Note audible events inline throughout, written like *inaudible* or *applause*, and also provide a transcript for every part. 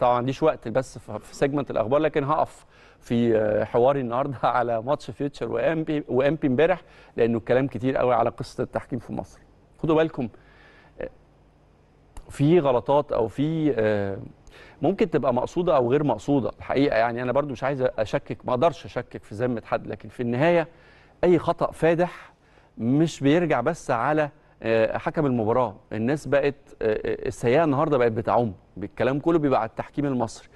طبعا عنديش وقت بس في سيجمنت الاخبار لكن هقف في آه، حواري النهارده *laughs* على ماتش فيوتشر وامبي وامبي امبارح لانه الكلام كتير قوي على قصه التحكيم في مصر خدوا بالكم آه، في غلطات او في آه، ممكن تبقى مقصوده او غير مقصوده الحقيقه يعني انا برضو مش عايز اشكك ما اقدرش اشكك في ذمه حد لكن في النهايه اي خطا فادح مش بيرجع بس على آه، حكم المباراه الناس بقت آه، آه، السيئه النهارده بقت بتعوم الكلام كله بيبقى على التحكيم المصري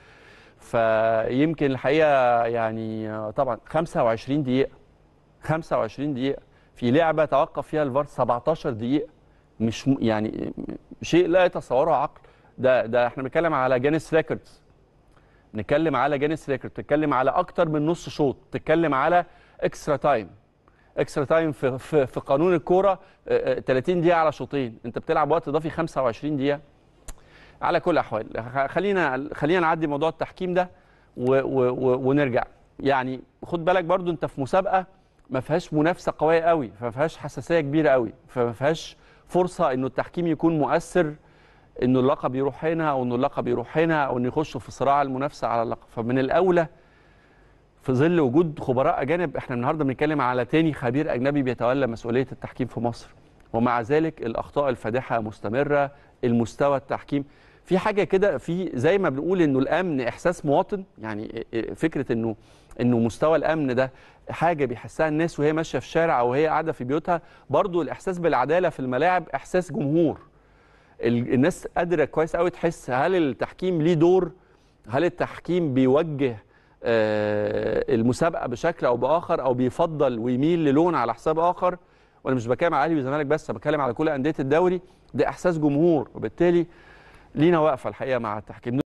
فيمكن الحقيقه يعني طبعا 25 دقيقه 25 دقيقه في لعبه توقف فيها الفار 17 دقيقه مش يعني شيء لا يتصوره عقل ده ده احنا بنتكلم على جينيس ريكوردز نتكلم على جينيس ريكورد بتتكلم على اكتر من نص شوط بتتكلم على اكسترا تايم اكسترا تايم في, في, في قانون الكوره 30 آه، آه، دقيقه على شوطين انت بتلعب وقت اضافي 25 دقيقه على كل الاحوال خلينا خلينا نعدي موضوع التحكيم ده و و و ونرجع يعني خد بالك برضو انت في مسابقه ما فيهاش منافسه قويه قوي فما فيهاش حساسيه كبيره قوي فما فيهاش فرصه انه التحكيم يكون مؤثر انه اللقب يروح هنا او انه اللقب يروح هنا او انه يخشوا في صراع المنافسه على اللقب فمن الاولى في ظل وجود خبراء اجانب احنا النهارده بنتكلم على تاني خبير اجنبي بيتولى مسؤوليه التحكيم في مصر ومع ذلك الاخطاء الفادحه مستمره المستوى التحكيم في حاجه كده في زي ما بنقول انه الامن احساس مواطن يعني فكره انه انه مستوى الامن ده حاجه بيحسها الناس وهي ماشيه في الشارع او هي قاعده في بيوتها برضو الاحساس بالعداله في الملاعب احساس جمهور الناس قادره كويس قوي تحس هل التحكيم ليه دور هل التحكيم بيوجه آه، المسابقه بشكل او باخر او بيفضل ويميل للون على حساب اخر وانا مش بكلم على الاهلي والزمالك بس انا بتكلم على كل انديه الدوري ده احساس جمهور وبالتالي لينا واقفه الحقيقه مع التحكيم